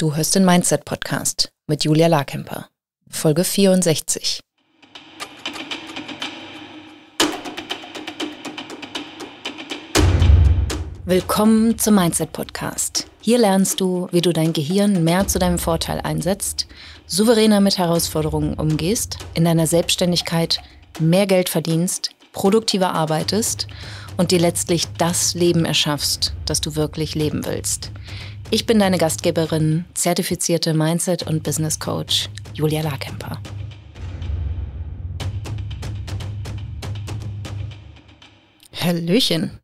Du hörst den Mindset Podcast mit Julia Larkemper, Folge 64. Willkommen zum Mindset Podcast. Hier lernst du, wie du dein Gehirn mehr zu deinem Vorteil einsetzt, souveräner mit Herausforderungen umgehst, in deiner Selbstständigkeit mehr Geld verdienst, produktiver arbeitest und dir letztlich das Leben erschaffst, das du wirklich leben willst. Ich bin deine Gastgeberin, zertifizierte Mindset- und Business Coach Julia Larkemper. Hallöchen.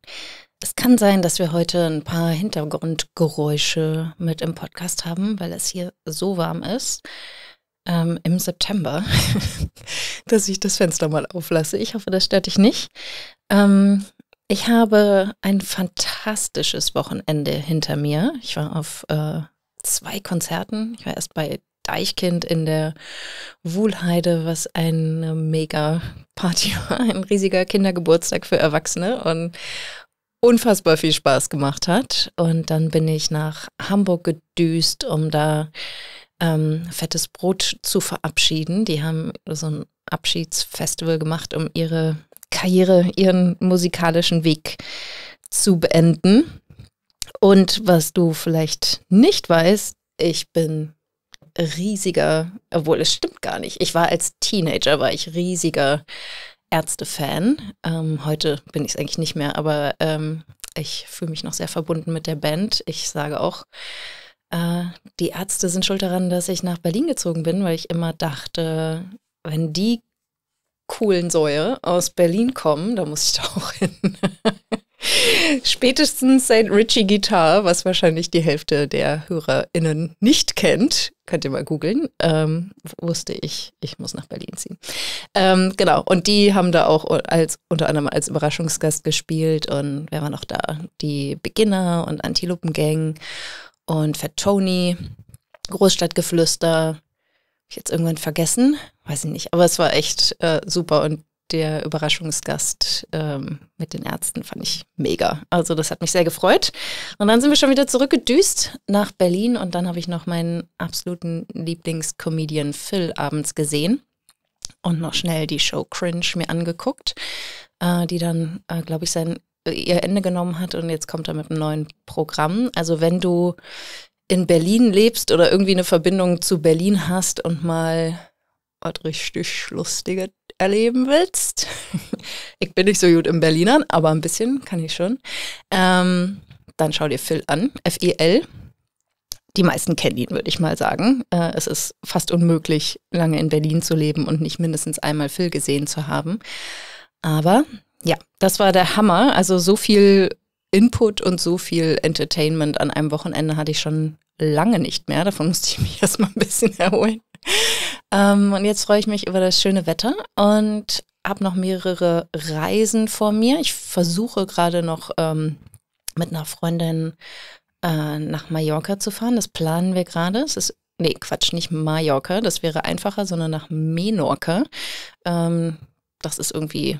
Es kann sein, dass wir heute ein paar Hintergrundgeräusche mit im Podcast haben, weil es hier so warm ist ähm, im September, dass ich das Fenster mal auflasse. Ich hoffe, das stört dich nicht. Ähm, ich habe ein fantastisches Wochenende hinter mir. Ich war auf äh, zwei Konzerten. Ich war erst bei Deichkind in der Wuhlheide, was eine mega Party war, ein riesiger Kindergeburtstag für Erwachsene und unfassbar viel Spaß gemacht hat. Und dann bin ich nach Hamburg gedüst, um da ähm, fettes Brot zu verabschieden. Die haben so ein Abschiedsfestival gemacht, um ihre Karriere, ihren musikalischen Weg zu beenden. Und was du vielleicht nicht weißt, ich bin riesiger, obwohl es stimmt gar nicht. Ich war als Teenager, war ich riesiger Ärzte-Fan. Ähm, heute bin ich es eigentlich nicht mehr, aber ähm, ich fühle mich noch sehr verbunden mit der Band. Ich sage auch, äh, die Ärzte sind schuld daran, dass ich nach Berlin gezogen bin, weil ich immer dachte, wenn die Kohlensäure aus Berlin kommen. Da muss ich da auch hin. Spätestens St. Richie Guitar, was wahrscheinlich die Hälfte der HörerInnen nicht kennt, könnt ihr mal googeln, ähm, wusste ich, ich muss nach Berlin ziehen. Ähm, genau, und die haben da auch als, unter anderem als Überraschungsgast gespielt und wer war noch da? Die Beginner und Antilopen und Fat Tony, Großstadtgeflüster. Hab ich jetzt irgendwann vergessen weiß ich nicht, aber es war echt äh, super und der Überraschungsgast ähm, mit den Ärzten fand ich mega. Also das hat mich sehr gefreut. Und dann sind wir schon wieder zurückgedüst nach Berlin und dann habe ich noch meinen absoluten Lieblingscomedian Phil abends gesehen und noch schnell die Show Cringe mir angeguckt, äh, die dann, äh, glaube ich, sein äh, ihr Ende genommen hat und jetzt kommt er mit einem neuen Programm. Also wenn du in Berlin lebst oder irgendwie eine Verbindung zu Berlin hast und mal was richtig Lustiges erleben willst. ich bin nicht so gut im Berlinern, aber ein bisschen kann ich schon. Ähm, dann schau dir Phil an. F-E-L. Die meisten kennen ihn, würde ich mal sagen. Äh, es ist fast unmöglich, lange in Berlin zu leben und nicht mindestens einmal Phil gesehen zu haben. Aber ja, das war der Hammer. Also so viel Input und so viel Entertainment an einem Wochenende hatte ich schon lange nicht mehr. Davon musste ich mich erstmal ein bisschen erholen. Ähm, und jetzt freue ich mich über das schöne Wetter und habe noch mehrere Reisen vor mir. Ich versuche gerade noch ähm, mit einer Freundin äh, nach Mallorca zu fahren. Das planen wir gerade. Es ist Nee, Quatsch, nicht Mallorca, das wäre einfacher, sondern nach Menorca. Ähm, das ist irgendwie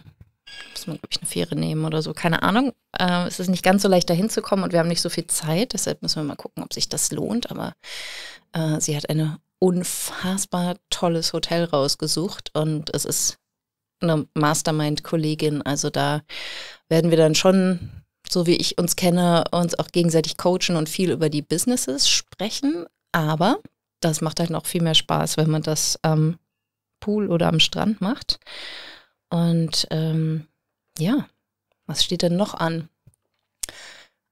muss man, glaube ich, eine Fähre nehmen oder so, keine Ahnung. Äh, es ist nicht ganz so leicht, dahin zu kommen und wir haben nicht so viel Zeit, deshalb müssen wir mal gucken, ob sich das lohnt. Aber äh, sie hat eine unfassbar tolles Hotel rausgesucht und es ist eine Mastermind-Kollegin. Also da werden wir dann schon, so wie ich uns kenne, uns auch gegenseitig coachen und viel über die Businesses sprechen. Aber das macht halt noch viel mehr Spaß, wenn man das am Pool oder am Strand macht. Und ähm, ja, was steht denn noch an?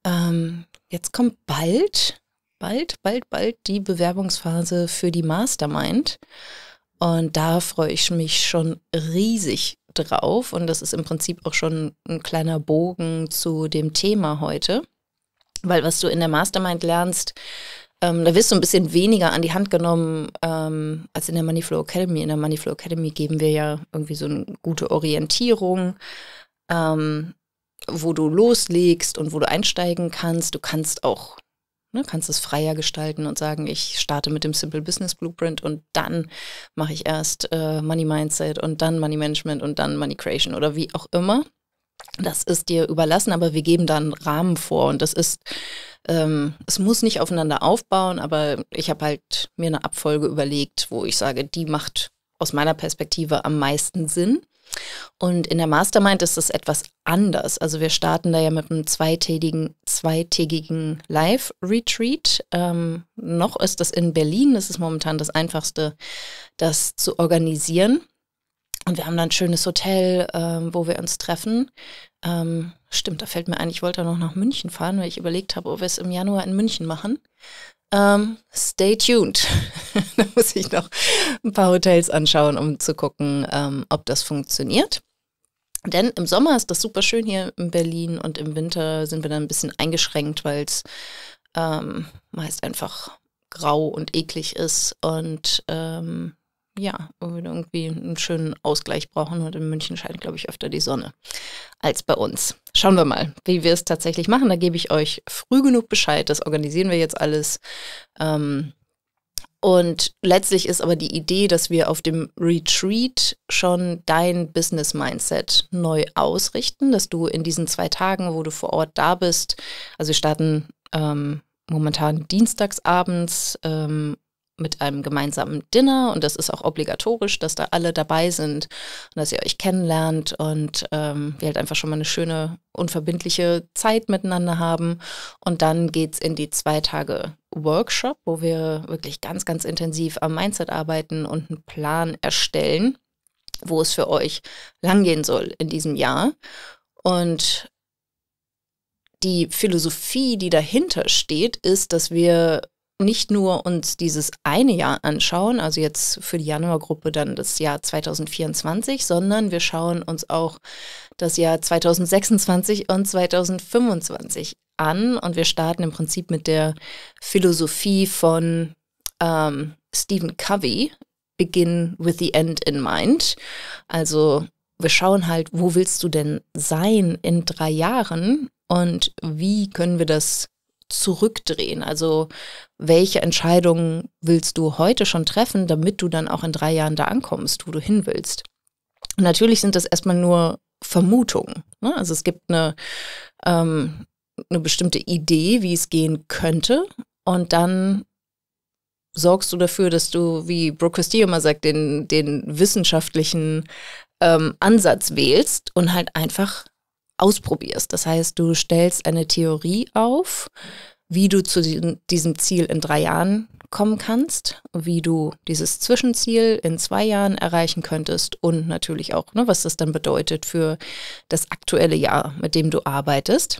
Ähm, jetzt kommt bald bald, bald, bald die Bewerbungsphase für die Mastermind. Und da freue ich mich schon riesig drauf. Und das ist im Prinzip auch schon ein kleiner Bogen zu dem Thema heute. Weil was du in der Mastermind lernst, ähm, da wirst du ein bisschen weniger an die Hand genommen ähm, als in der Moneyflow Academy. In der Moneyflow Academy geben wir ja irgendwie so eine gute Orientierung. Ähm, wo du loslegst und wo du einsteigen kannst. Du kannst auch Du ne, kannst es freier gestalten und sagen, ich starte mit dem Simple Business Blueprint und dann mache ich erst äh, Money Mindset und dann Money Management und dann Money Creation oder wie auch immer. Das ist dir überlassen, aber wir geben da einen Rahmen vor und das ist, ähm, es muss nicht aufeinander aufbauen, aber ich habe halt mir eine Abfolge überlegt, wo ich sage, die macht aus meiner Perspektive am meisten Sinn. Und in der Mastermind ist das etwas anders. Also wir starten da ja mit einem zweitägigen, zweitägigen Live-Retreat. Ähm, noch ist das in Berlin. Das ist momentan das Einfachste, das zu organisieren. Und wir haben dann ein schönes Hotel, ähm, wo wir uns treffen. Ähm, stimmt, da fällt mir ein, ich wollte noch nach München fahren, weil ich überlegt habe, ob wir es im Januar in München machen. Ähm, stay tuned. da muss ich noch ein paar Hotels anschauen, um zu gucken, ähm, ob das funktioniert. Denn im Sommer ist das super schön hier in Berlin und im Winter sind wir dann ein bisschen eingeschränkt, weil es ähm, meist einfach grau und eklig ist und ähm, ja, irgendwie einen schönen Ausgleich brauchen. Und in München scheint, glaube ich, öfter die Sonne als bei uns. Schauen wir mal, wie wir es tatsächlich machen. Da gebe ich euch früh genug Bescheid. Das organisieren wir jetzt alles. Ähm, und letztlich ist aber die Idee, dass wir auf dem Retreat schon dein Business Mindset neu ausrichten, dass du in diesen zwei Tagen, wo du vor Ort da bist, also wir starten ähm, momentan dienstagsabends ähm, mit einem gemeinsamen Dinner und das ist auch obligatorisch, dass da alle dabei sind und dass ihr euch kennenlernt und ähm, wir halt einfach schon mal eine schöne, unverbindliche Zeit miteinander haben. Und dann geht's in die zwei Tage Workshop, wo wir wirklich ganz, ganz intensiv am Mindset arbeiten und einen Plan erstellen, wo es für euch langgehen soll in diesem Jahr. Und die Philosophie, die dahinter steht, ist, dass wir nicht nur uns dieses eine Jahr anschauen, also jetzt für die Januargruppe dann das Jahr 2024, sondern wir schauen uns auch das Jahr 2026 und 2025 an und wir starten im Prinzip mit der Philosophie von ähm, Stephen Covey, Begin with the End in Mind. Also wir schauen halt, wo willst du denn sein in drei Jahren und wie können wir das zurückdrehen? Also welche Entscheidungen willst du heute schon treffen, damit du dann auch in drei Jahren da ankommst, wo du hin willst? natürlich sind das erstmal nur Vermutungen. Ne? Also es gibt eine, ähm, eine bestimmte Idee, wie es gehen könnte. Und dann sorgst du dafür, dass du, wie Brooke Christie immer sagt, den, den wissenschaftlichen ähm, Ansatz wählst und halt einfach ausprobierst. Das heißt, du stellst eine Theorie auf, wie du zu diesem Ziel in drei Jahren kommen kannst, wie du dieses Zwischenziel in zwei Jahren erreichen könntest und natürlich auch, ne, was das dann bedeutet für das aktuelle Jahr, mit dem du arbeitest.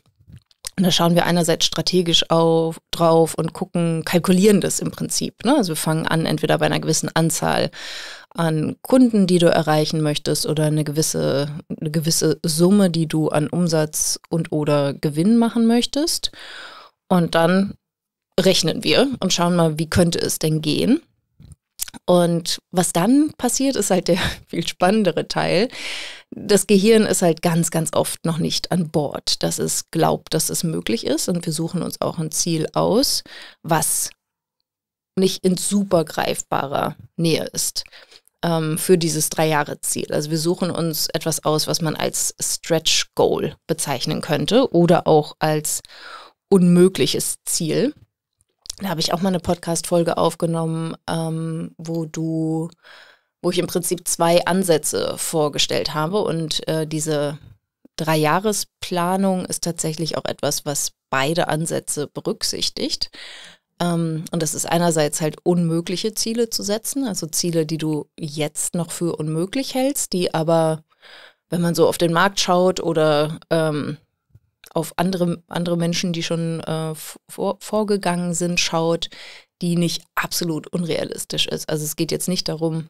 Und da schauen wir einerseits strategisch auf, drauf und gucken, kalkulieren das im Prinzip. Ne? Also wir fangen an, entweder bei einer gewissen Anzahl an Kunden, die du erreichen möchtest oder eine gewisse eine gewisse Summe, die du an Umsatz und oder Gewinn machen möchtest. Und dann rechnen wir und schauen mal, wie könnte es denn gehen. Und was dann passiert, ist halt der viel spannendere Teil. Das Gehirn ist halt ganz, ganz oft noch nicht an Bord, dass es glaubt, dass es möglich ist. Und wir suchen uns auch ein Ziel aus, was nicht in super greifbarer Nähe ist ähm, für dieses Drei-Jahre-Ziel. Also wir suchen uns etwas aus, was man als Stretch-Goal bezeichnen könnte oder auch als unmögliches Ziel. Da habe ich auch mal eine Podcast-Folge aufgenommen, ähm, wo du, wo ich im Prinzip zwei Ansätze vorgestellt habe und äh, diese Drei-Jahres-Planung ist tatsächlich auch etwas, was beide Ansätze berücksichtigt. Ähm, und das ist einerseits halt unmögliche Ziele zu setzen, also Ziele, die du jetzt noch für unmöglich hältst, die aber, wenn man so auf den Markt schaut oder ähm, auf andere, andere Menschen, die schon äh, vor, vorgegangen sind, schaut, die nicht absolut unrealistisch ist. Also es geht jetzt nicht darum,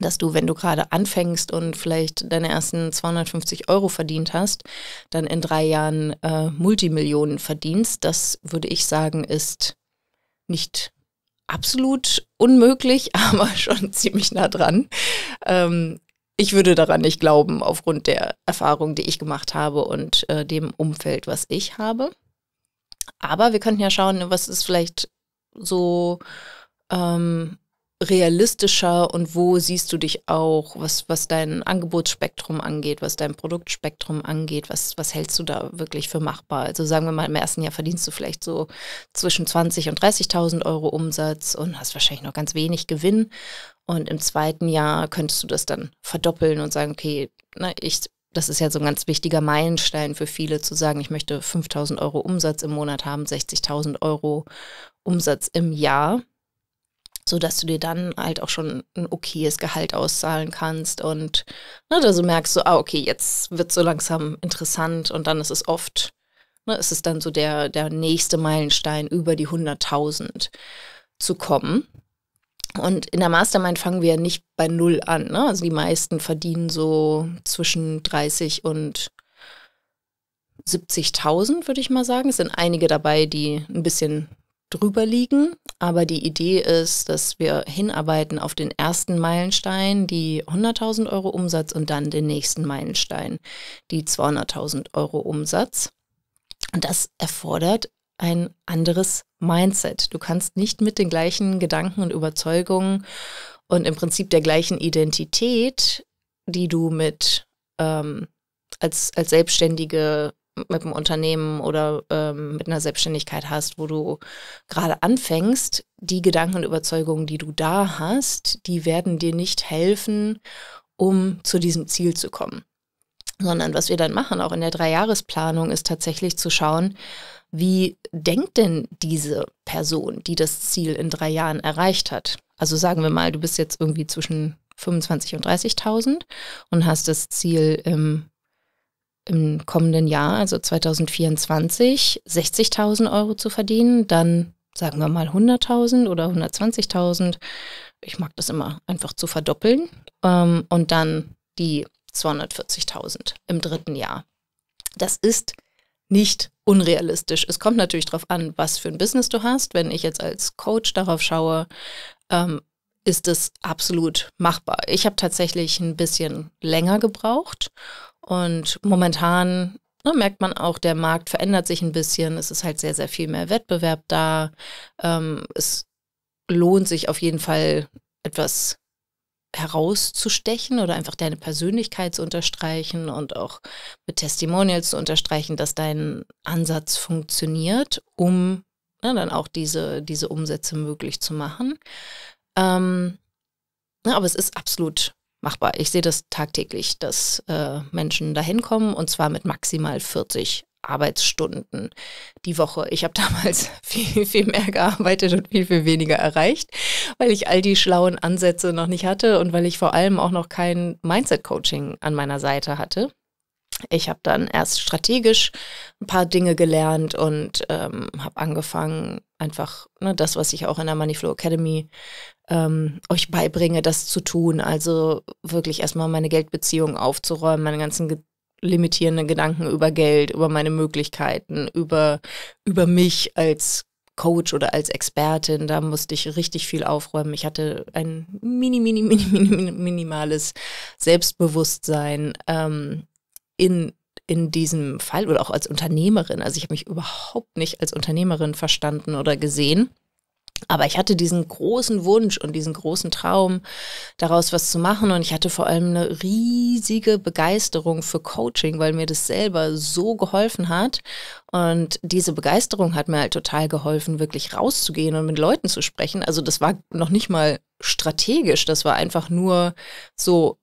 dass du, wenn du gerade anfängst und vielleicht deine ersten 250 Euro verdient hast, dann in drei Jahren äh, Multimillionen verdienst. Das würde ich sagen, ist nicht absolut unmöglich, aber schon ziemlich nah dran. Ähm, ich würde daran nicht glauben, aufgrund der Erfahrung, die ich gemacht habe und äh, dem Umfeld, was ich habe. Aber wir könnten ja schauen, was ist vielleicht so ähm, realistischer und wo siehst du dich auch, was, was dein Angebotsspektrum angeht, was dein Produktspektrum angeht, was, was hältst du da wirklich für machbar? Also sagen wir mal, im ersten Jahr verdienst du vielleicht so zwischen 20 und 30.000 Euro Umsatz und hast wahrscheinlich noch ganz wenig Gewinn. Und im zweiten Jahr könntest du das dann verdoppeln und sagen, okay, na, ne, ich, das ist ja so ein ganz wichtiger Meilenstein für viele zu sagen, ich möchte 5.000 Euro Umsatz im Monat haben, 60.000 Euro Umsatz im Jahr sodass du dir dann halt auch schon ein okayes Gehalt auszahlen kannst und ne, also merkst du, so, ah, okay, jetzt wird es so langsam interessant und dann ist es oft, ne, ist es dann so der, der nächste Meilenstein, über die 100.000 zu kommen. Und in der Mastermind fangen wir nicht bei Null an. Ne? Also die meisten verdienen so zwischen 30 und 70.000, würde ich mal sagen. Es sind einige dabei, die ein bisschen drüber liegen. Aber die Idee ist, dass wir hinarbeiten auf den ersten Meilenstein, die 100.000 Euro Umsatz und dann den nächsten Meilenstein, die 200.000 Euro Umsatz. Und das erfordert ein anderes Mindset. Du kannst nicht mit den gleichen Gedanken und Überzeugungen und im Prinzip der gleichen Identität, die du mit ähm, als, als Selbstständige mit einem Unternehmen oder ähm, mit einer Selbstständigkeit hast, wo du gerade anfängst, die Gedanken und Überzeugungen, die du da hast, die werden dir nicht helfen, um zu diesem Ziel zu kommen. Sondern was wir dann machen, auch in der Dreijahresplanung, ist tatsächlich zu schauen, wie denkt denn diese Person, die das Ziel in drei Jahren erreicht hat? Also sagen wir mal, du bist jetzt irgendwie zwischen 25 und 30.000 und hast das Ziel im im kommenden Jahr, also 2024, 60.000 Euro zu verdienen, dann sagen wir mal 100.000 oder 120.000. Ich mag das immer einfach zu verdoppeln. Ähm, und dann die 240.000 im dritten Jahr. Das ist nicht unrealistisch. Es kommt natürlich darauf an, was für ein Business du hast. Wenn ich jetzt als Coach darauf schaue, ähm, ist es absolut machbar. Ich habe tatsächlich ein bisschen länger gebraucht und momentan ne, merkt man auch, der Markt verändert sich ein bisschen. Es ist halt sehr, sehr viel mehr Wettbewerb da. Ähm, es lohnt sich auf jeden Fall etwas herauszustechen oder einfach deine Persönlichkeit zu unterstreichen und auch mit Testimonials zu unterstreichen, dass dein Ansatz funktioniert, um ne, dann auch diese, diese Umsätze möglich zu machen. Ähm, aber es ist absolut machbar. Ich sehe das tagtäglich, dass äh, Menschen dahin kommen und zwar mit maximal 40 Arbeitsstunden die Woche. Ich habe damals viel, viel mehr gearbeitet und viel, viel weniger erreicht, weil ich all die schlauen Ansätze noch nicht hatte und weil ich vor allem auch noch kein Mindset-Coaching an meiner Seite hatte. Ich habe dann erst strategisch ein paar Dinge gelernt und ähm, habe angefangen, einfach ne, das, was ich auch in der Moneyflow Academy ähm, euch beibringe, das zu tun. Also wirklich erstmal meine Geldbeziehung aufzuräumen, meine ganzen ge limitierenden Gedanken über Geld, über meine Möglichkeiten, über, über mich als Coach oder als Expertin, da musste ich richtig viel aufräumen. Ich hatte ein mini, mini, mini, mini minimales Selbstbewusstsein. Ähm, in in diesem Fall oder auch als Unternehmerin. Also ich habe mich überhaupt nicht als Unternehmerin verstanden oder gesehen. Aber ich hatte diesen großen Wunsch und diesen großen Traum, daraus was zu machen. Und ich hatte vor allem eine riesige Begeisterung für Coaching, weil mir das selber so geholfen hat. Und diese Begeisterung hat mir halt total geholfen, wirklich rauszugehen und mit Leuten zu sprechen. Also das war noch nicht mal strategisch, das war einfach nur so,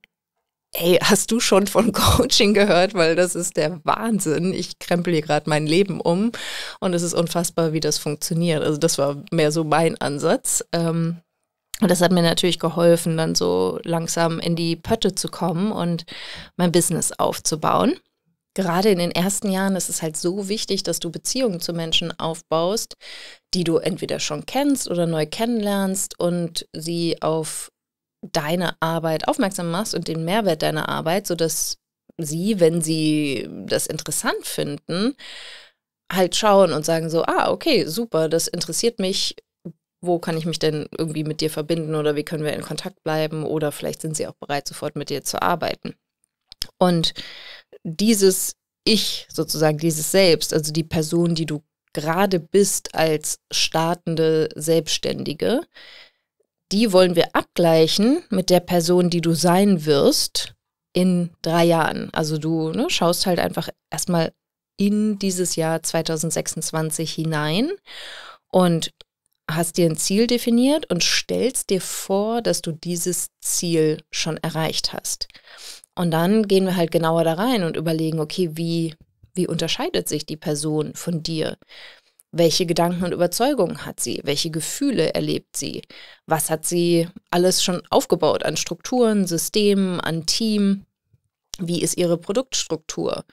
Ey, hast du schon von Coaching gehört? Weil das ist der Wahnsinn. Ich krempel hier gerade mein Leben um und es ist unfassbar, wie das funktioniert. Also das war mehr so mein Ansatz. Ähm, und das hat mir natürlich geholfen, dann so langsam in die Pötte zu kommen und mein Business aufzubauen. Gerade in den ersten Jahren ist es halt so wichtig, dass du Beziehungen zu Menschen aufbaust, die du entweder schon kennst oder neu kennenlernst und sie auf deine Arbeit aufmerksam machst und den Mehrwert deiner Arbeit, sodass sie, wenn sie das interessant finden, halt schauen und sagen so, ah, okay, super, das interessiert mich, wo kann ich mich denn irgendwie mit dir verbinden oder wie können wir in Kontakt bleiben oder vielleicht sind sie auch bereit, sofort mit dir zu arbeiten. Und dieses Ich sozusagen, dieses Selbst, also die Person, die du gerade bist als startende Selbstständige, die wollen wir abgleichen mit der Person, die du sein wirst in drei Jahren. Also du ne, schaust halt einfach erstmal in dieses Jahr 2026 hinein und hast dir ein Ziel definiert und stellst dir vor, dass du dieses Ziel schon erreicht hast. Und dann gehen wir halt genauer da rein und überlegen, okay, wie, wie unterscheidet sich die Person von dir? Welche Gedanken und Überzeugungen hat sie? Welche Gefühle erlebt sie? Was hat sie alles schon aufgebaut an Strukturen, Systemen, an Team? Wie ist ihre Produktstruktur?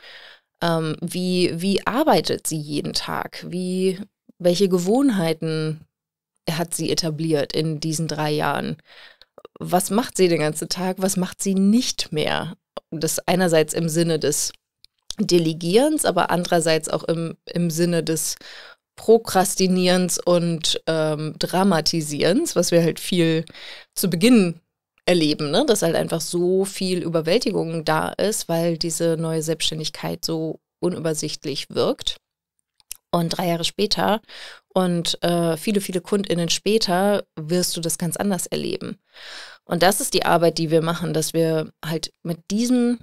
Ähm, wie, wie arbeitet sie jeden Tag? Wie, welche Gewohnheiten hat sie etabliert in diesen drei Jahren? Was macht sie den ganzen Tag? Was macht sie nicht mehr? Das einerseits im Sinne des Delegierens, aber andererseits auch im, im Sinne des Prokrastinierens und ähm, Dramatisierens, was wir halt viel zu Beginn erleben, ne? dass halt einfach so viel Überwältigung da ist, weil diese neue Selbstständigkeit so unübersichtlich wirkt. Und drei Jahre später und äh, viele, viele Kundinnen später wirst du das ganz anders erleben. Und das ist die Arbeit, die wir machen, dass wir halt mit diesen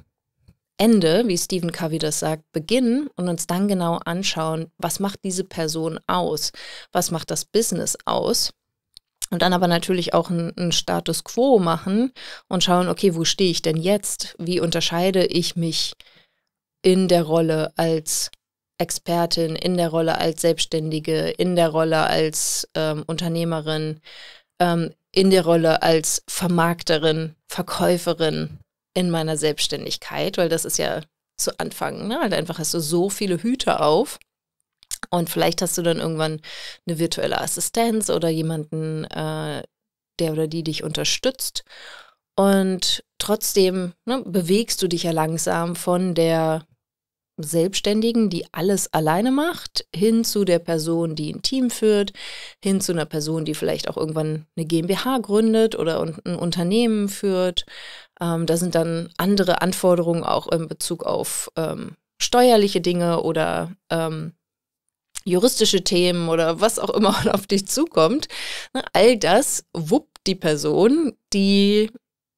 Ende, wie Stephen Covey das sagt, beginnen und uns dann genau anschauen, was macht diese Person aus, was macht das Business aus. Und dann aber natürlich auch einen Status quo machen und schauen, okay, wo stehe ich denn jetzt? Wie unterscheide ich mich in der Rolle als Expertin, in der Rolle als Selbstständige, in der Rolle als ähm, Unternehmerin, ähm, in der Rolle als Vermarkterin, Verkäuferin, in meiner Selbstständigkeit, weil das ist ja zu Anfang, ne? Halt einfach hast du so viele Hüte auf. Und vielleicht hast du dann irgendwann eine virtuelle Assistenz oder jemanden, äh, der oder die dich unterstützt. Und trotzdem ne, bewegst du dich ja langsam von der Selbstständigen, die alles alleine macht, hin zu der Person, die ein Team führt, hin zu einer Person, die vielleicht auch irgendwann eine GmbH gründet oder ein Unternehmen führt ähm, da sind dann andere Anforderungen auch in Bezug auf ähm, steuerliche Dinge oder ähm, juristische Themen oder was auch immer auf dich zukommt. Ne, all das wuppt die Person, die,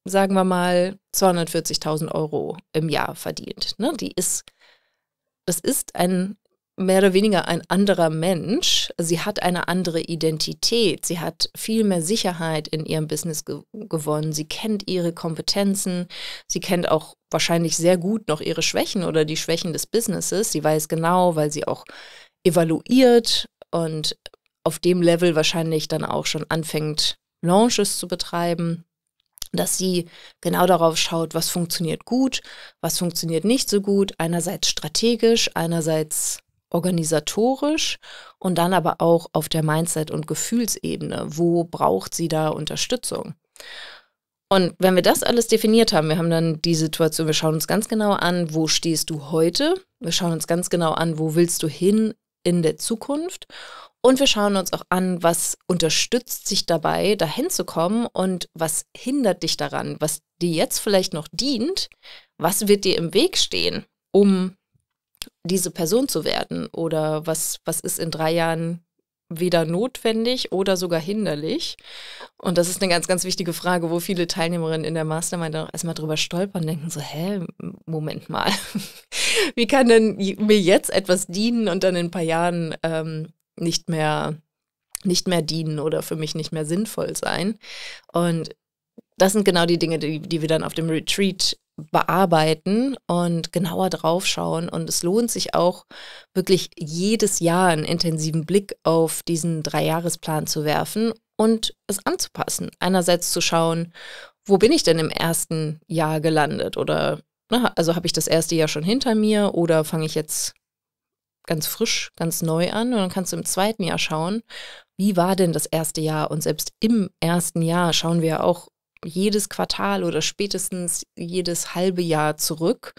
sagen wir mal, 240.000 Euro im Jahr verdient. Ne, die ist, das ist ein mehr oder weniger ein anderer Mensch. Sie hat eine andere Identität. Sie hat viel mehr Sicherheit in ihrem Business ge gewonnen. Sie kennt ihre Kompetenzen. Sie kennt auch wahrscheinlich sehr gut noch ihre Schwächen oder die Schwächen des Businesses. Sie weiß genau, weil sie auch evaluiert und auf dem Level wahrscheinlich dann auch schon anfängt, Launches zu betreiben dass sie genau darauf schaut, was funktioniert gut, was funktioniert nicht so gut, einerseits strategisch, einerseits organisatorisch und dann aber auch auf der Mindset- und Gefühlsebene. Wo braucht sie da Unterstützung? Und wenn wir das alles definiert haben, wir haben dann die Situation, wir schauen uns ganz genau an, wo stehst du heute? Wir schauen uns ganz genau an, wo willst du hin in der Zukunft? Und wir schauen uns auch an, was unterstützt sich dabei, dahin zu kommen und was hindert dich daran, was dir jetzt vielleicht noch dient, was wird dir im Weg stehen, um diese Person zu werden? Oder was, was ist in drei Jahren weder notwendig oder sogar hinderlich? Und das ist eine ganz, ganz wichtige Frage, wo viele Teilnehmerinnen in der Mastermind auch erstmal drüber stolpern und denken so, hä, Moment mal, wie kann denn mir jetzt etwas dienen und dann in ein paar Jahren ähm, nicht mehr nicht mehr dienen oder für mich nicht mehr sinnvoll sein. Und das sind genau die Dinge, die, die wir dann auf dem Retreat bearbeiten und genauer draufschauen. Und es lohnt sich auch wirklich jedes Jahr einen intensiven Blick auf diesen Dreijahresplan zu werfen und es anzupassen. Einerseits zu schauen, wo bin ich denn im ersten Jahr gelandet oder na, ne, also habe ich das erste Jahr schon hinter mir oder fange ich jetzt ganz frisch, ganz neu an und dann kannst du im zweiten Jahr schauen, wie war denn das erste Jahr und selbst im ersten Jahr schauen wir auch jedes Quartal oder spätestens jedes halbe Jahr zurück.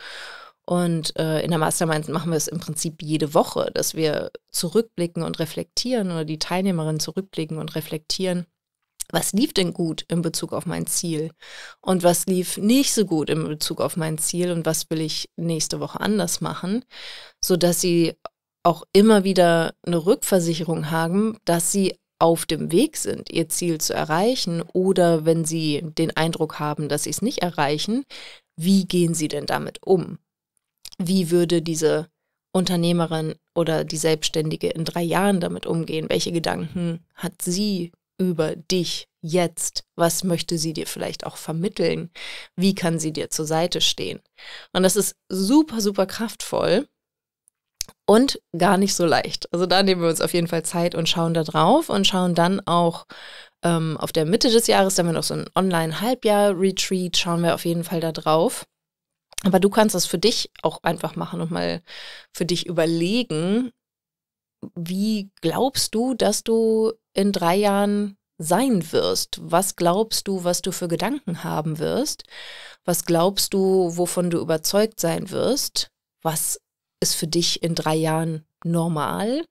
Und äh, in der Mastermind machen wir es im Prinzip jede Woche, dass wir zurückblicken und reflektieren oder die Teilnehmerinnen zurückblicken und reflektieren, was lief denn gut in Bezug auf mein Ziel und was lief nicht so gut in Bezug auf mein Ziel und was will ich nächste Woche anders machen, sodass sie auch immer wieder eine Rückversicherung haben, dass sie auf dem Weg sind, ihr Ziel zu erreichen oder wenn sie den Eindruck haben, dass sie es nicht erreichen, wie gehen sie denn damit um? Wie würde diese Unternehmerin oder die Selbstständige in drei Jahren damit umgehen? Welche Gedanken hat sie über dich jetzt? Was möchte sie dir vielleicht auch vermitteln? Wie kann sie dir zur Seite stehen? Und das ist super, super kraftvoll, und gar nicht so leicht. Also da nehmen wir uns auf jeden Fall Zeit und schauen da drauf und schauen dann auch ähm, auf der Mitte des Jahres, dann haben wir noch so ein Online-Halbjahr-Retreat, schauen wir auf jeden Fall da drauf. Aber du kannst das für dich auch einfach machen und mal für dich überlegen, wie glaubst du, dass du in drei Jahren sein wirst? Was glaubst du, was du für Gedanken haben wirst? Was glaubst du, wovon du überzeugt sein wirst? Was ist für dich in drei Jahren normal?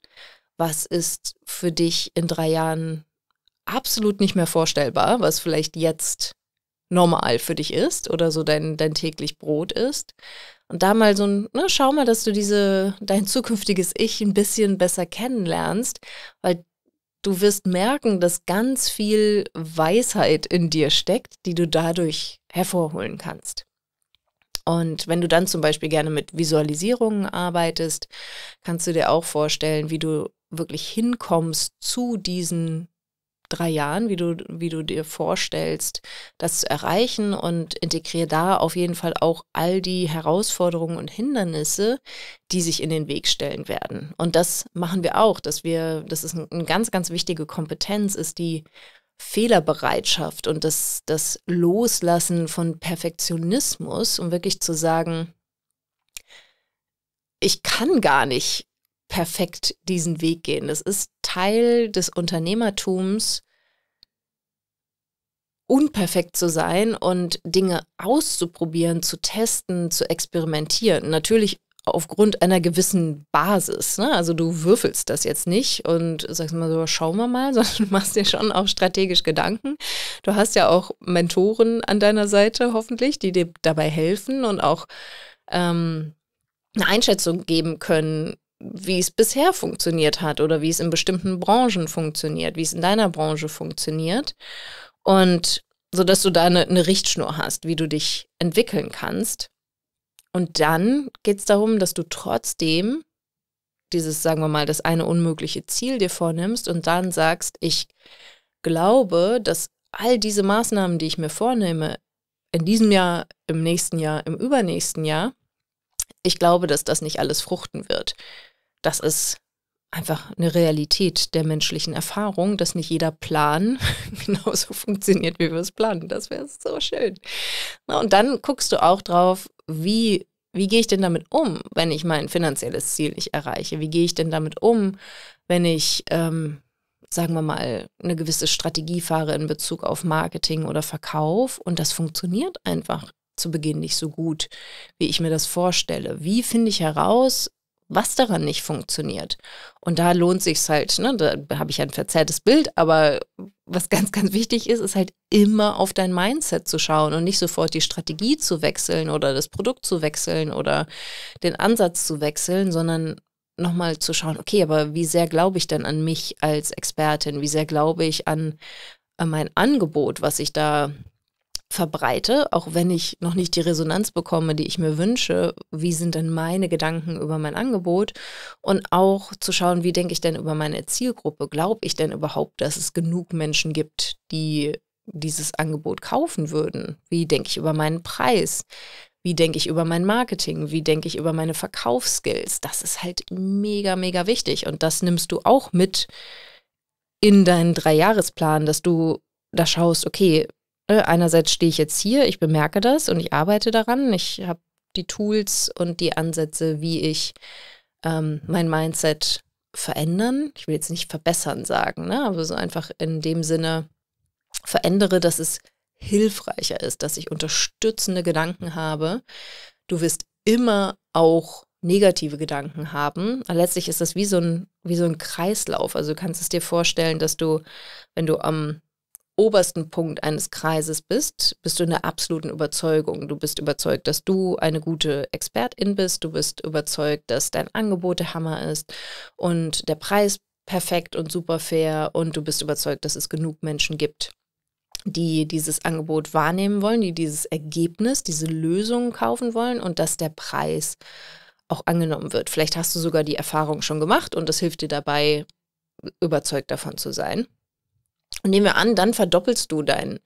Was ist für dich in drei Jahren absolut nicht mehr vorstellbar, was vielleicht jetzt normal für dich ist oder so dein, dein täglich Brot ist? Und da mal so ein, ne, schau mal, dass du diese, dein zukünftiges Ich ein bisschen besser kennenlernst, weil du wirst merken, dass ganz viel Weisheit in dir steckt, die du dadurch hervorholen kannst. Und wenn du dann zum Beispiel gerne mit Visualisierungen arbeitest, kannst du dir auch vorstellen, wie du wirklich hinkommst zu diesen drei Jahren, wie du, wie du dir vorstellst, das zu erreichen und integriere da auf jeden Fall auch all die Herausforderungen und Hindernisse, die sich in den Weg stellen werden. Und das machen wir auch, dass wir, das ist eine ganz, ganz wichtige Kompetenz ist, die Fehlerbereitschaft und das, das Loslassen von Perfektionismus, um wirklich zu sagen, ich kann gar nicht perfekt diesen Weg gehen. Das ist Teil des Unternehmertums, unperfekt zu sein und Dinge auszuprobieren, zu testen, zu experimentieren. Natürlich aufgrund einer gewissen Basis. Ne? Also du würfelst das jetzt nicht und sagst mal so, schauen wir mal, sondern du machst dir schon auch strategisch Gedanken. Du hast ja auch Mentoren an deiner Seite hoffentlich, die dir dabei helfen und auch ähm, eine Einschätzung geben können, wie es bisher funktioniert hat oder wie es in bestimmten Branchen funktioniert, wie es in deiner Branche funktioniert. Und so dass du da eine, eine Richtschnur hast, wie du dich entwickeln kannst. Und dann geht es darum, dass du trotzdem dieses, sagen wir mal, das eine unmögliche Ziel dir vornimmst und dann sagst, ich glaube, dass all diese Maßnahmen, die ich mir vornehme, in diesem Jahr, im nächsten Jahr, im übernächsten Jahr, ich glaube, dass das nicht alles fruchten wird. Das ist einfach eine Realität der menschlichen Erfahrung, dass nicht jeder Plan genauso funktioniert, wie wir es planen. Das wäre so schön. und dann guckst du auch drauf, wie, wie gehe ich denn damit um, wenn ich mein finanzielles Ziel nicht erreiche? Wie gehe ich denn damit um, wenn ich, ähm, sagen wir mal, eine gewisse Strategie fahre in Bezug auf Marketing oder Verkauf und das funktioniert einfach zu Beginn nicht so gut, wie ich mir das vorstelle. Wie finde ich heraus, was daran nicht funktioniert. Und da lohnt sich halt, ne? da habe ich ein verzerrtes Bild, aber was ganz, ganz wichtig ist, ist halt immer auf dein Mindset zu schauen und nicht sofort die Strategie zu wechseln oder das Produkt zu wechseln oder den Ansatz zu wechseln, sondern nochmal zu schauen, okay, aber wie sehr glaube ich denn an mich als Expertin? Wie sehr glaube ich an, an mein Angebot, was ich da verbreite, auch wenn ich noch nicht die Resonanz bekomme, die ich mir wünsche, wie sind denn meine Gedanken über mein Angebot und auch zu schauen, wie denke ich denn über meine Zielgruppe? Glaube ich denn überhaupt, dass es genug Menschen gibt, die dieses Angebot kaufen würden? Wie denke ich über meinen Preis? Wie denke ich über mein Marketing? Wie denke ich über meine Verkaufsskills? Das ist halt mega, mega wichtig und das nimmst du auch mit in deinen Dreijahresplan, dass du da schaust, okay, Einerseits stehe ich jetzt hier, ich bemerke das und ich arbeite daran. Ich habe die Tools und die Ansätze, wie ich ähm, mein Mindset verändern. Ich will jetzt nicht verbessern sagen, ne? aber so einfach in dem Sinne verändere, dass es hilfreicher ist, dass ich unterstützende Gedanken habe. Du wirst immer auch negative Gedanken haben. letztlich ist das wie so ein, wie so ein Kreislauf. Also du kannst es dir vorstellen, dass du, wenn du am obersten Punkt eines Kreises bist, bist du in der absoluten Überzeugung. Du bist überzeugt, dass du eine gute Expertin bist, du bist überzeugt, dass dein Angebot der Hammer ist und der Preis perfekt und super fair und du bist überzeugt, dass es genug Menschen gibt, die dieses Angebot wahrnehmen wollen, die dieses Ergebnis, diese Lösung kaufen wollen und dass der Preis auch angenommen wird. Vielleicht hast du sogar die Erfahrung schon gemacht und das hilft dir dabei, überzeugt davon zu sein. Und nehmen wir an, dann verdoppelst du dein,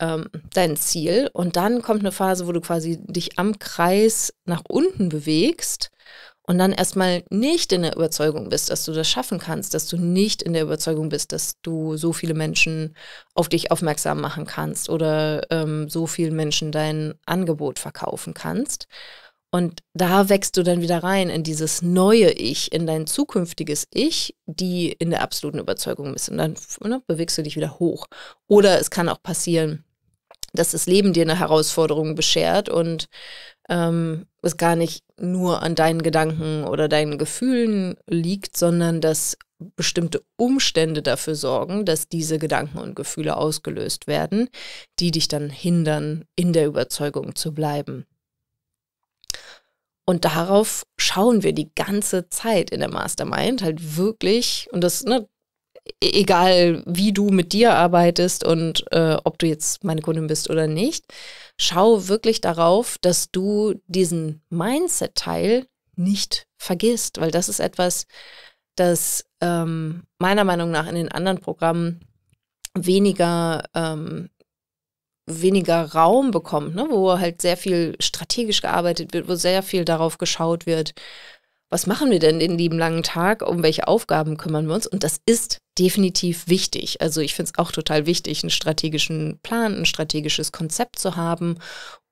ähm, dein Ziel. Und dann kommt eine Phase, wo du quasi dich am Kreis nach unten bewegst und dann erstmal nicht in der Überzeugung bist, dass du das schaffen kannst, dass du nicht in der Überzeugung bist, dass du so viele Menschen auf dich aufmerksam machen kannst oder ähm, so vielen Menschen dein Angebot verkaufen kannst. Und da wächst du dann wieder rein in dieses neue Ich, in dein zukünftiges Ich, die in der absoluten Überzeugung ist. Und dann ne, bewegst du dich wieder hoch. Oder es kann auch passieren, dass das Leben dir eine Herausforderung beschert und ähm, es gar nicht nur an deinen Gedanken oder deinen Gefühlen liegt, sondern dass bestimmte Umstände dafür sorgen, dass diese Gedanken und Gefühle ausgelöst werden, die dich dann hindern, in der Überzeugung zu bleiben. Und darauf schauen wir die ganze Zeit in der Mastermind halt wirklich, und das, ne, e-, egal wie du mit dir arbeitest und äh, ob du jetzt meine Kundin bist oder nicht, schau wirklich darauf, dass du diesen Mindset-Teil nicht vergisst, weil das ist etwas, das ähm, meiner Meinung nach in den anderen Programmen weniger ähm, weniger Raum bekommt, ne? wo halt sehr viel strategisch gearbeitet wird, wo sehr viel darauf geschaut wird, was machen wir denn den lieben langen Tag, um welche Aufgaben kümmern wir uns? Und das ist definitiv wichtig. Also ich finde es auch total wichtig, einen strategischen Plan, ein strategisches Konzept zu haben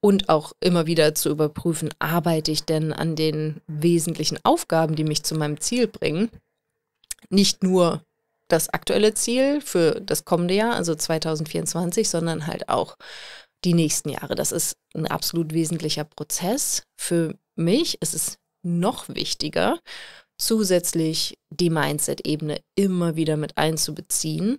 und auch immer wieder zu überprüfen, arbeite ich denn an den wesentlichen Aufgaben, die mich zu meinem Ziel bringen? Nicht nur das aktuelle Ziel für das kommende Jahr, also 2024, sondern halt auch die nächsten Jahre. Das ist ein absolut wesentlicher Prozess. Für mich ist es noch wichtiger, zusätzlich die Mindset-Ebene immer wieder mit einzubeziehen,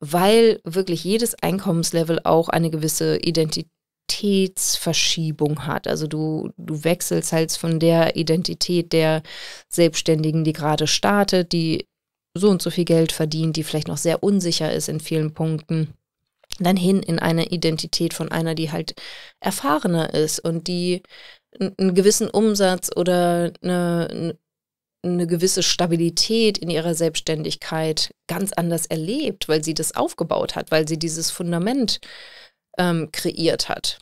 weil wirklich jedes Einkommenslevel auch eine gewisse Identitätsverschiebung hat. Also du, du wechselst halt von der Identität der Selbstständigen, die gerade startet, die so und so viel Geld verdient, die vielleicht noch sehr unsicher ist in vielen Punkten, dann hin in eine Identität von einer, die halt erfahrener ist und die einen gewissen Umsatz oder eine, eine gewisse Stabilität in ihrer Selbstständigkeit ganz anders erlebt, weil sie das aufgebaut hat, weil sie dieses Fundament ähm, kreiert hat.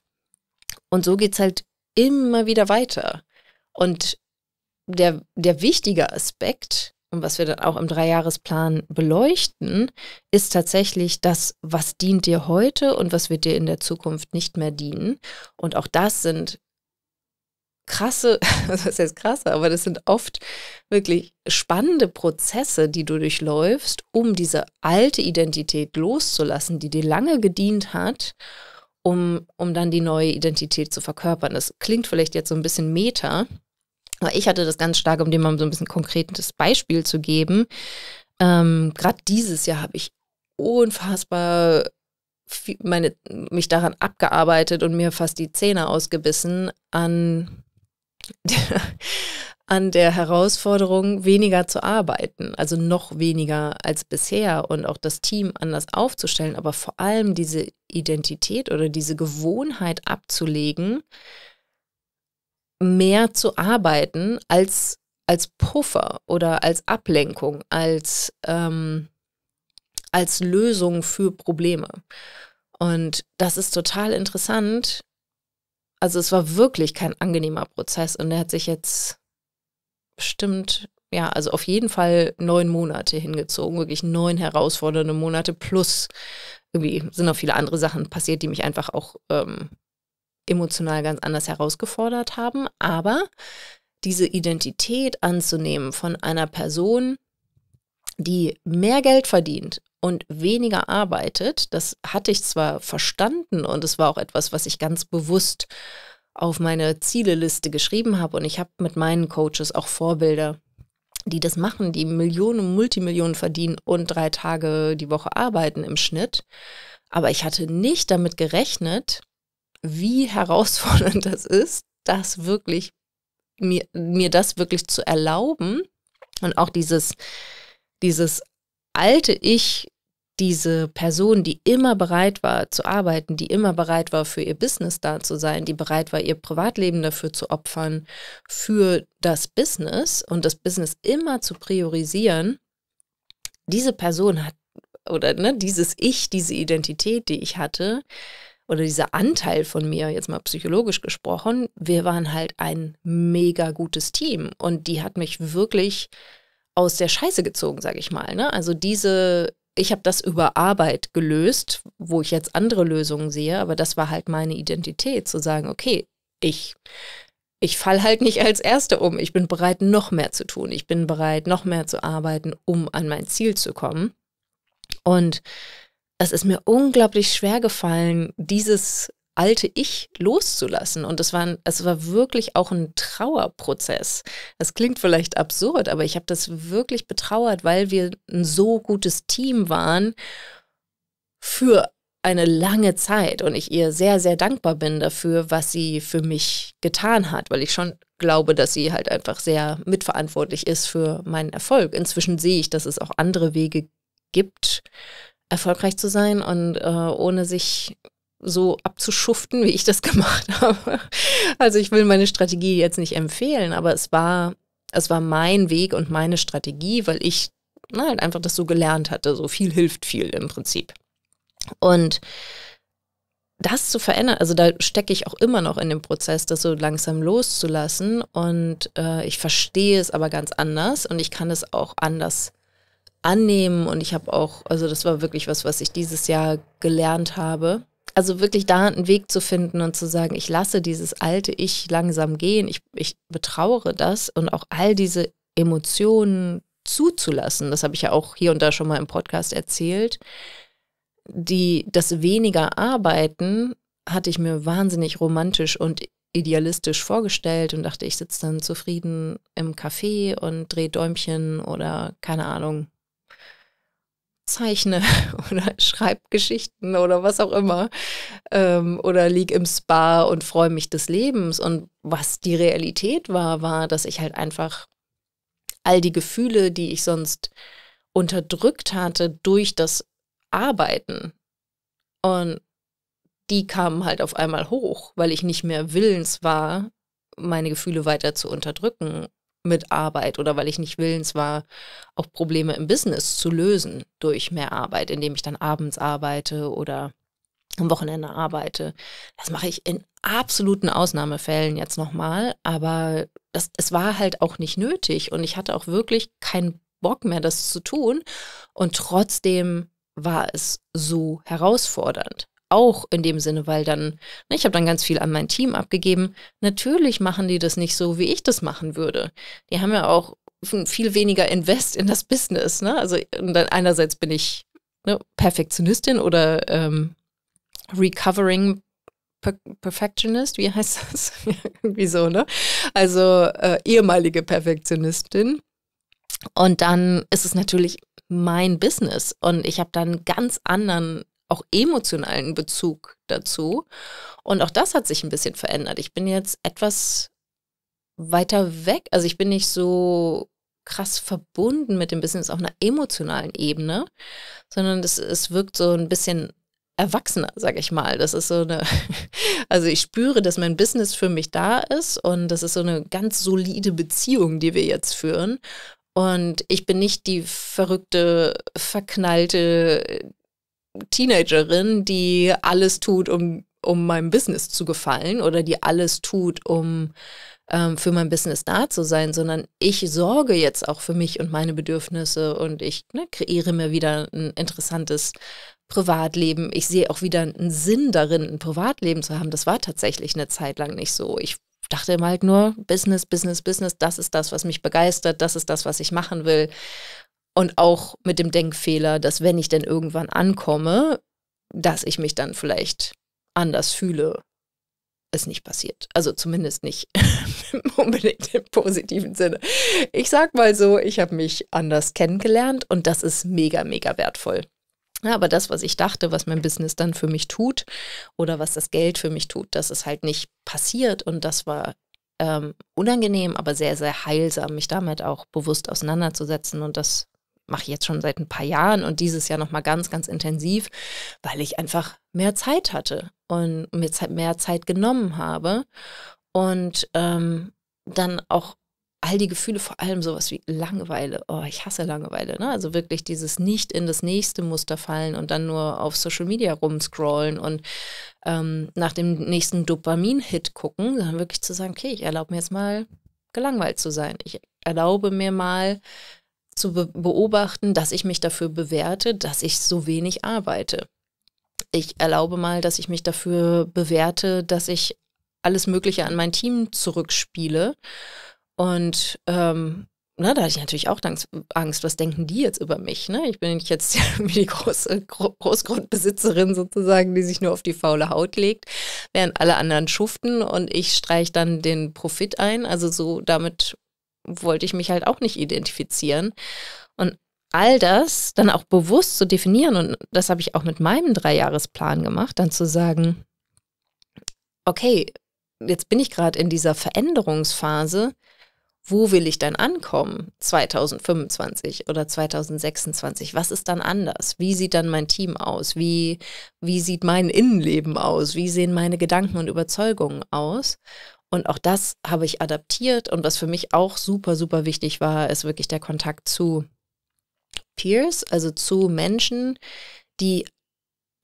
Und so geht es halt immer wieder weiter. Und der, der wichtige Aspekt und was wir dann auch im Dreijahresplan beleuchten, ist tatsächlich das, was dient dir heute und was wird dir in der Zukunft nicht mehr dienen. Und auch das sind krasse, das ist jetzt krasse, aber das sind oft wirklich spannende Prozesse, die du durchläufst, um diese alte Identität loszulassen, die dir lange gedient hat, um, um dann die neue Identität zu verkörpern. Das klingt vielleicht jetzt so ein bisschen meta, aber ich hatte das ganz stark, um dem mal so ein bisschen konkretes Beispiel zu geben. Ähm, Gerade dieses Jahr habe ich unfassbar viel, meine, mich daran abgearbeitet und mir fast die Zähne ausgebissen an der, an der Herausforderung, weniger zu arbeiten, also noch weniger als bisher und auch das Team anders aufzustellen, aber vor allem diese Identität oder diese Gewohnheit abzulegen, mehr zu arbeiten als, als Puffer oder als Ablenkung, als, ähm, als Lösung für Probleme. Und das ist total interessant. Also es war wirklich kein angenehmer Prozess und der hat sich jetzt bestimmt, ja, also auf jeden Fall neun Monate hingezogen, wirklich neun herausfordernde Monate plus irgendwie sind noch viele andere Sachen passiert, die mich einfach auch ähm, emotional ganz anders herausgefordert haben. Aber diese Identität anzunehmen von einer Person, die mehr Geld verdient und weniger arbeitet, das hatte ich zwar verstanden und es war auch etwas, was ich ganz bewusst auf meine Zieleliste geschrieben habe und ich habe mit meinen Coaches auch Vorbilder, die das machen, die Millionen, Multimillionen verdienen und drei Tage die Woche arbeiten im Schnitt. Aber ich hatte nicht damit gerechnet, wie herausfordernd das ist, das wirklich, mir, mir das wirklich zu erlauben und auch dieses, dieses alte Ich, diese Person, die immer bereit war zu arbeiten, die immer bereit war für ihr Business da zu sein, die bereit war, ihr Privatleben dafür zu opfern, für das Business und das Business immer zu priorisieren, diese Person hat oder ne, dieses Ich, diese Identität, die ich hatte, oder dieser Anteil von mir, jetzt mal psychologisch gesprochen, wir waren halt ein mega gutes Team und die hat mich wirklich aus der Scheiße gezogen, sage ich mal. Ne? Also diese, ich habe das über Arbeit gelöst, wo ich jetzt andere Lösungen sehe, aber das war halt meine Identität, zu sagen, okay, ich ich fall halt nicht als Erste um. Ich bin bereit, noch mehr zu tun. Ich bin bereit, noch mehr zu arbeiten, um an mein Ziel zu kommen. Und es ist mir unglaublich schwer gefallen, dieses alte Ich loszulassen. Und es war, es war wirklich auch ein Trauerprozess. Das klingt vielleicht absurd, aber ich habe das wirklich betrauert, weil wir ein so gutes Team waren für eine lange Zeit und ich ihr sehr, sehr dankbar bin dafür, was sie für mich getan hat, weil ich schon glaube, dass sie halt einfach sehr mitverantwortlich ist für meinen Erfolg. Inzwischen sehe ich, dass es auch andere Wege gibt, erfolgreich zu sein und äh, ohne sich so abzuschuften, wie ich das gemacht habe. Also ich will meine Strategie jetzt nicht empfehlen, aber es war, es war mein Weg und meine Strategie, weil ich na, halt einfach das so gelernt hatte. So viel hilft viel im Prinzip. Und das zu verändern, also da stecke ich auch immer noch in dem Prozess, das so langsam loszulassen. Und äh, ich verstehe es aber ganz anders und ich kann es auch anders annehmen und ich habe auch, also das war wirklich was, was ich dieses Jahr gelernt habe. Also wirklich da einen Weg zu finden und zu sagen, ich lasse dieses alte Ich langsam gehen, ich, ich betrauere das und auch all diese Emotionen zuzulassen, das habe ich ja auch hier und da schon mal im Podcast erzählt, die das weniger arbeiten, hatte ich mir wahnsinnig romantisch und idealistisch vorgestellt und dachte, ich sitze dann zufrieden im Café und drehe Däumchen oder keine Ahnung, zeichne oder schreibe Geschichten oder was auch immer ähm, oder lieg im Spa und freue mich des Lebens. Und was die Realität war, war, dass ich halt einfach all die Gefühle, die ich sonst unterdrückt hatte durch das Arbeiten und die kamen halt auf einmal hoch, weil ich nicht mehr willens war, meine Gefühle weiter zu unterdrücken mit Arbeit oder weil ich nicht willens war, auch Probleme im Business zu lösen durch mehr Arbeit, indem ich dann abends arbeite oder am Wochenende arbeite. Das mache ich in absoluten Ausnahmefällen jetzt nochmal, aber das, es war halt auch nicht nötig und ich hatte auch wirklich keinen Bock mehr, das zu tun. Und trotzdem war es so herausfordernd auch in dem Sinne, weil dann, ne, ich habe dann ganz viel an mein Team abgegeben. Natürlich machen die das nicht so, wie ich das machen würde. Die haben ja auch viel weniger Invest in das Business. Ne? Also einerseits bin ich ne, Perfektionistin oder ähm, Recovering per Perfectionist, wie heißt das? Irgendwie so, ne? Also äh, ehemalige Perfektionistin. Und dann ist es natürlich mein Business und ich habe dann ganz anderen auch emotionalen Bezug dazu. Und auch das hat sich ein bisschen verändert. Ich bin jetzt etwas weiter weg. Also ich bin nicht so krass verbunden mit dem Business auf einer emotionalen Ebene, sondern es, es wirkt so ein bisschen erwachsener, sage ich mal. Das ist so eine, also ich spüre, dass mein Business für mich da ist und das ist so eine ganz solide Beziehung, die wir jetzt führen. Und ich bin nicht die verrückte, verknallte Teenagerin, die alles tut, um, um meinem Business zu gefallen oder die alles tut, um ähm, für mein Business da zu sein, sondern ich sorge jetzt auch für mich und meine Bedürfnisse und ich ne, kreiere mir wieder ein interessantes Privatleben. Ich sehe auch wieder einen Sinn darin, ein Privatleben zu haben. Das war tatsächlich eine Zeit lang nicht so. Ich dachte immer halt nur, Business, Business, Business, das ist das, was mich begeistert, das ist das, was ich machen will. Und auch mit dem Denkfehler, dass wenn ich denn irgendwann ankomme, dass ich mich dann vielleicht anders fühle, es nicht passiert. Also zumindest nicht unbedingt im positiven Sinne. Ich sag mal so, ich habe mich anders kennengelernt und das ist mega, mega wertvoll. Ja, aber das, was ich dachte, was mein Business dann für mich tut oder was das Geld für mich tut, das ist halt nicht passiert und das war ähm, unangenehm, aber sehr, sehr heilsam, mich damit auch bewusst auseinanderzusetzen und das mache ich jetzt schon seit ein paar Jahren und dieses Jahr nochmal ganz, ganz intensiv, weil ich einfach mehr Zeit hatte und mir mehr Zeit genommen habe und ähm, dann auch all die Gefühle, vor allem sowas wie Langeweile. Oh, ich hasse Langeweile. Ne? Also wirklich dieses nicht in das nächste Muster fallen und dann nur auf Social Media rumscrollen und ähm, nach dem nächsten Dopamin-Hit gucken, sondern wirklich zu sagen, okay, ich erlaube mir jetzt mal gelangweilt zu sein. Ich erlaube mir mal zu be beobachten, dass ich mich dafür bewerte, dass ich so wenig arbeite. Ich erlaube mal, dass ich mich dafür bewerte, dass ich alles Mögliche an mein Team zurückspiele. Und ähm, na, da hatte ich natürlich auch Angst, was denken die jetzt über mich? Ne? Ich bin nicht jetzt wie die große Gro Großgrundbesitzerin sozusagen, die sich nur auf die faule Haut legt, während alle anderen schuften und ich streiche dann den Profit ein. Also so damit wollte ich mich halt auch nicht identifizieren. Und all das dann auch bewusst zu definieren, und das habe ich auch mit meinem Dreijahresplan gemacht, dann zu sagen, okay, jetzt bin ich gerade in dieser Veränderungsphase, wo will ich dann ankommen 2025 oder 2026? Was ist dann anders? Wie sieht dann mein Team aus? Wie, wie sieht mein Innenleben aus? Wie sehen meine Gedanken und Überzeugungen aus? Und auch das habe ich adaptiert. Und was für mich auch super, super wichtig war, ist wirklich der Kontakt zu Peers, also zu Menschen, die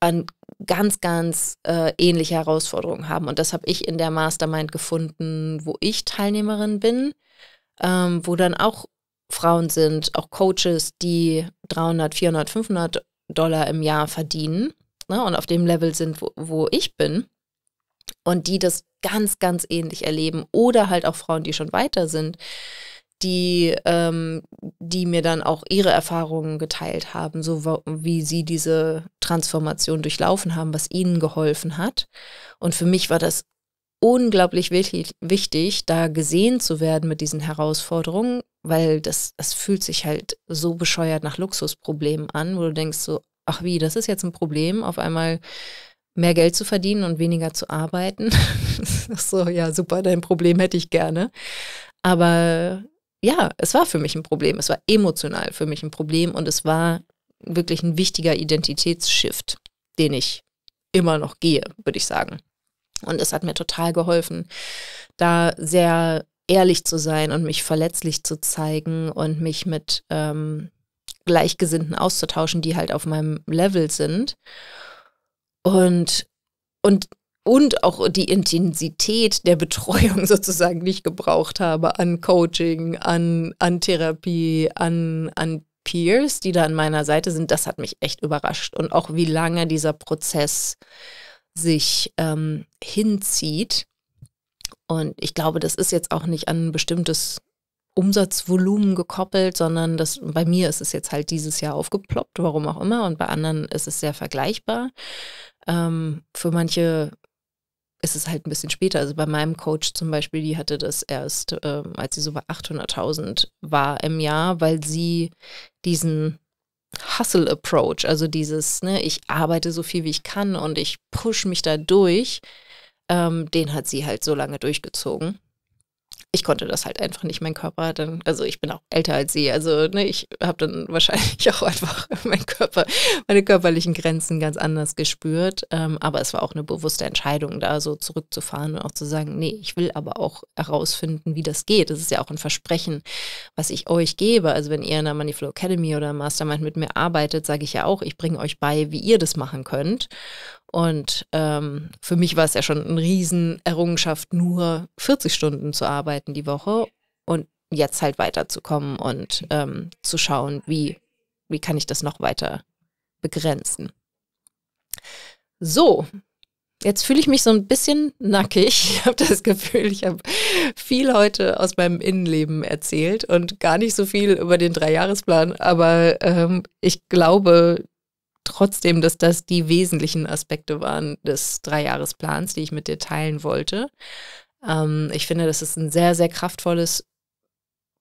an ganz, ganz äh, ähnliche Herausforderungen haben. Und das habe ich in der Mastermind gefunden, wo ich Teilnehmerin bin, ähm, wo dann auch Frauen sind, auch Coaches, die 300, 400, 500 Dollar im Jahr verdienen ne, und auf dem Level sind, wo, wo ich bin und die das ganz, ganz ähnlich erleben oder halt auch Frauen, die schon weiter sind, die, ähm, die mir dann auch ihre Erfahrungen geteilt haben, so wie sie diese Transformation durchlaufen haben, was ihnen geholfen hat. Und für mich war das unglaublich wichtig, wichtig, da gesehen zu werden mit diesen Herausforderungen, weil das, das fühlt sich halt so bescheuert nach Luxusproblemen an, wo du denkst so, ach wie, das ist jetzt ein Problem, auf einmal mehr Geld zu verdienen und weniger zu arbeiten. so, ja, super, dein Problem hätte ich gerne. Aber ja, es war für mich ein Problem. Es war emotional für mich ein Problem und es war wirklich ein wichtiger Identitätsshift, den ich immer noch gehe, würde ich sagen. Und es hat mir total geholfen, da sehr ehrlich zu sein und mich verletzlich zu zeigen und mich mit ähm, Gleichgesinnten auszutauschen, die halt auf meinem Level sind und, und, und auch die Intensität der Betreuung sozusagen nicht gebraucht habe an Coaching, an, an Therapie, an, an Peers, die da an meiner Seite sind, das hat mich echt überrascht. Und auch wie lange dieser Prozess sich ähm, hinzieht. Und ich glaube, das ist jetzt auch nicht an ein bestimmtes Umsatzvolumen gekoppelt, sondern das bei mir ist es jetzt halt dieses Jahr aufgeploppt, warum auch immer, und bei anderen ist es sehr vergleichbar. Ähm, für manche ist es halt ein bisschen später. Also bei meinem Coach zum Beispiel, die hatte das erst, ähm, als sie so bei 800.000 war im Jahr, weil sie diesen Hustle Approach, also dieses, ne, ich arbeite so viel wie ich kann und ich push mich da durch, ähm, den hat sie halt so lange durchgezogen ich konnte das halt einfach nicht, mein Körper. hat Dann, also ich bin auch älter als sie. Also ne, ich habe dann wahrscheinlich auch einfach mein Körper, meine körperlichen Grenzen ganz anders gespürt. Ähm, aber es war auch eine bewusste Entscheidung, da so zurückzufahren und auch zu sagen, nee, ich will aber auch herausfinden, wie das geht. Das ist ja auch ein Versprechen, was ich euch gebe. Also wenn ihr in der Moneyflow Academy oder Mastermind mit mir arbeitet, sage ich ja auch, ich bringe euch bei, wie ihr das machen könnt. Und ähm, für mich war es ja schon eine Riesenerrungenschaft, nur 40 Stunden zu arbeiten die Woche und jetzt halt weiterzukommen und ähm, zu schauen, wie, wie kann ich das noch weiter begrenzen. So, jetzt fühle ich mich so ein bisschen nackig. Ich habe das Gefühl, ich habe viel heute aus meinem Innenleben erzählt und gar nicht so viel über den Dreijahresplan. Aber ähm, ich glaube, trotzdem, dass das die wesentlichen Aspekte waren des Dreijahresplans, die ich mit dir teilen wollte. Ähm, ich finde, das ist ein sehr, sehr kraftvolles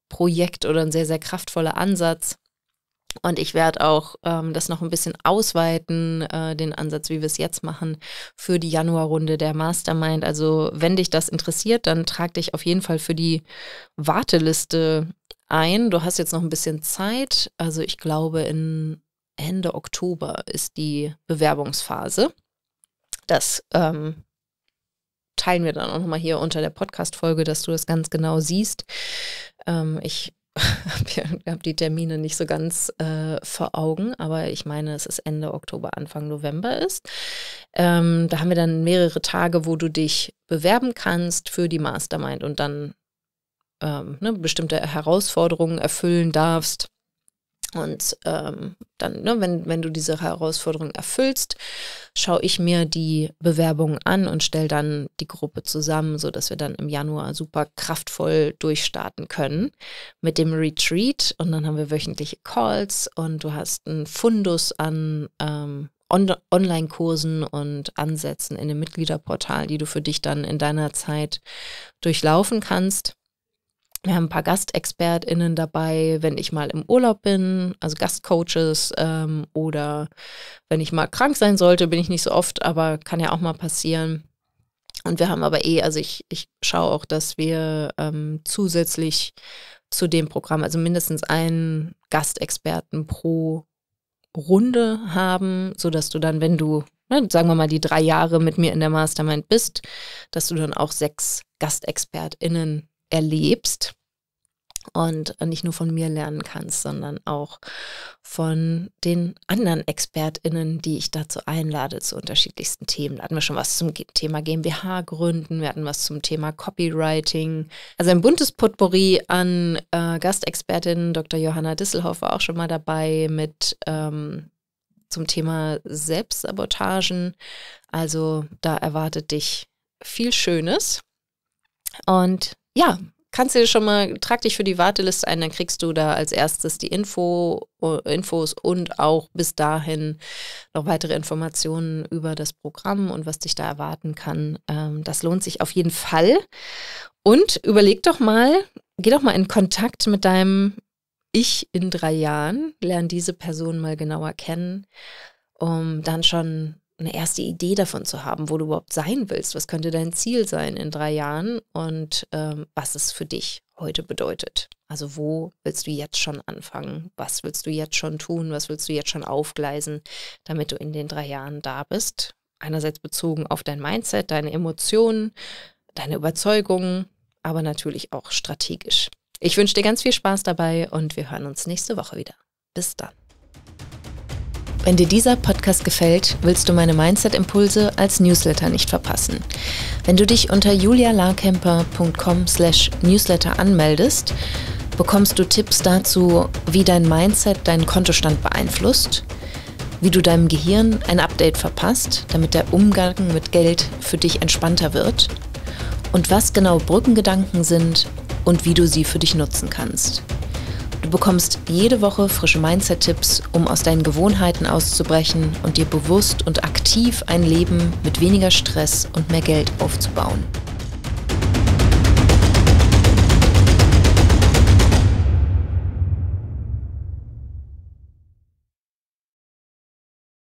Projekt oder ein sehr, sehr kraftvoller Ansatz. Und ich werde auch ähm, das noch ein bisschen ausweiten, äh, den Ansatz, wie wir es jetzt machen, für die Januarrunde der Mastermind. Also wenn dich das interessiert, dann trag dich auf jeden Fall für die Warteliste ein. Du hast jetzt noch ein bisschen Zeit. Also ich glaube, in Ende Oktober ist die Bewerbungsphase. Das ähm, teilen wir dann auch nochmal hier unter der Podcast-Folge, dass du das ganz genau siehst. Ähm, ich habe die Termine nicht so ganz äh, vor Augen, aber ich meine, es ist Ende Oktober, Anfang November ist. Ähm, da haben wir dann mehrere Tage, wo du dich bewerben kannst für die Mastermind und dann ähm, ne, bestimmte Herausforderungen erfüllen darfst. Und ähm, dann, ne, wenn, wenn du diese Herausforderung erfüllst, schaue ich mir die Bewerbungen an und stelle dann die Gruppe zusammen, sodass wir dann im Januar super kraftvoll durchstarten können mit dem Retreat. Und dann haben wir wöchentliche Calls und du hast einen Fundus an ähm, On Online-Kursen und Ansätzen in dem Mitgliederportal, die du für dich dann in deiner Zeit durchlaufen kannst. Wir haben ein paar GastexpertInnen dabei, wenn ich mal im Urlaub bin, also Gastcoaches ähm, oder wenn ich mal krank sein sollte, bin ich nicht so oft, aber kann ja auch mal passieren. Und wir haben aber eh, also ich, ich schaue auch, dass wir ähm, zusätzlich zu dem Programm, also mindestens einen Gastexperten pro Runde haben, sodass du dann, wenn du, ne, sagen wir mal, die drei Jahre mit mir in der Mastermind bist, dass du dann auch sechs GastexpertInnen erlebst und nicht nur von mir lernen kannst, sondern auch von den anderen ExpertInnen, die ich dazu einlade zu unterschiedlichsten Themen. Da hatten wir schon was zum Thema GmbH gründen, wir hatten was zum Thema Copywriting. Also ein buntes Potpourri an äh, Gastexpertin Dr. Johanna Disselhoff war auch schon mal dabei mit ähm, zum Thema Selbstsabotagen. Also da erwartet dich viel Schönes. Und ja, kannst du dir schon mal, trag dich für die Warteliste ein, dann kriegst du da als erstes die Info, äh, Infos und auch bis dahin noch weitere Informationen über das Programm und was dich da erwarten kann. Ähm, das lohnt sich auf jeden Fall. Und überleg doch mal, geh doch mal in Kontakt mit deinem Ich in drei Jahren, lern diese Person mal genauer kennen, um dann schon eine erste Idee davon zu haben, wo du überhaupt sein willst. Was könnte dein Ziel sein in drei Jahren und ähm, was es für dich heute bedeutet? Also wo willst du jetzt schon anfangen? Was willst du jetzt schon tun? Was willst du jetzt schon aufgleisen, damit du in den drei Jahren da bist? Einerseits bezogen auf dein Mindset, deine Emotionen, deine Überzeugungen, aber natürlich auch strategisch. Ich wünsche dir ganz viel Spaß dabei und wir hören uns nächste Woche wieder. Bis dann. Wenn dir dieser Podcast gefällt, willst du meine Mindset-Impulse als Newsletter nicht verpassen. Wenn du dich unter julialarkemper.com slash newsletter anmeldest, bekommst du Tipps dazu, wie dein Mindset deinen Kontostand beeinflusst, wie du deinem Gehirn ein Update verpasst, damit der Umgang mit Geld für dich entspannter wird und was genau Brückengedanken sind und wie du sie für dich nutzen kannst. Du bekommst jede Woche frische Mindset-Tipps, um aus deinen Gewohnheiten auszubrechen und dir bewusst und aktiv ein Leben mit weniger Stress und mehr Geld aufzubauen.